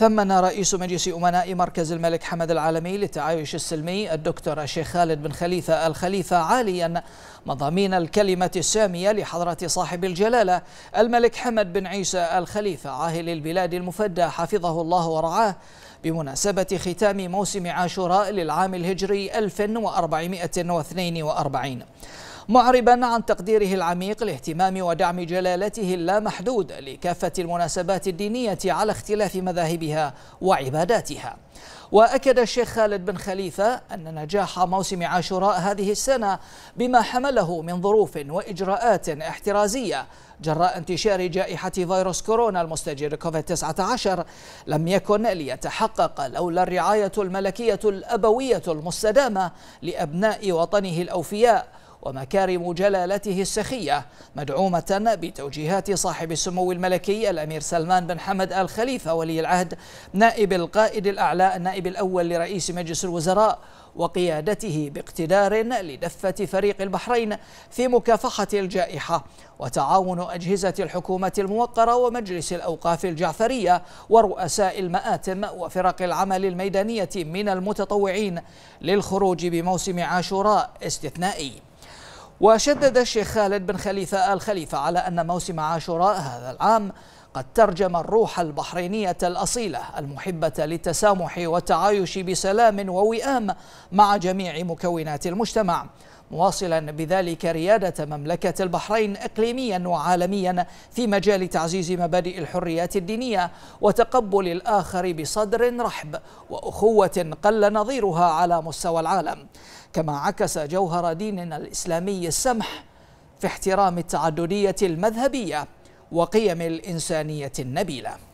ثمن رئيس مجلس أمناء مركز الملك حمد العالمي للتعايش السلمي الدكتور الشيخ خالد بن خليفة الخليفة عاليا مضامين الكلمة السامية لحضرة صاحب الجلالة الملك حمد بن عيسى الخليفة عاهل البلاد المفدى حفظه الله ورعاه بمناسبة ختام موسم عاشوراء للعام الهجري 1442 معربا عن تقديره العميق لاهتمام ودعم جلالته اللامحدود لكافة المناسبات الدينية على اختلاف مذاهبها وعباداتها وأكد الشيخ خالد بن خليفة أن نجاح موسم عاشوراء هذه السنة بما حمله من ظروف وإجراءات احترازية جراء انتشار جائحة فيروس كورونا المستجر كوفيد-19 لم يكن ليتحقق لولا الرعاية الملكية الأبوية المستدامة لأبناء وطنه الأوفياء ومكارم جلالته السخية مدعومة بتوجيهات صاحب السمو الملكي الأمير سلمان بن حمد آل خليفة ولي العهد نائب القائد الأعلى النائب الأول لرئيس مجلس الوزراء وقيادته باقتدار لدفة فريق البحرين في مكافحة الجائحة وتعاون أجهزة الحكومة الموقرة ومجلس الأوقاف الجعفرية ورؤساء المآتم وفرق العمل الميدانية من المتطوعين للخروج بموسم عاشوراء استثنائي وشدد الشيخ خالد بن خليفة آل خليفة على أن موسم عاشوراء هذا العام قد ترجم الروح البحرينية الأصيلة المحبة للتسامح والتعايش بسلام ووئام مع جميع مكونات المجتمع مواصلا بذلك ريادة مملكة البحرين إقليميا وعالميا في مجال تعزيز مبادئ الحريات الدينية وتقبل الآخر بصدر رحب وأخوة قل نظيرها على مستوى العالم كما عكس جوهر ديننا الإسلامي السمح في احترام التعددية المذهبية وقيم الإنسانية النبيلة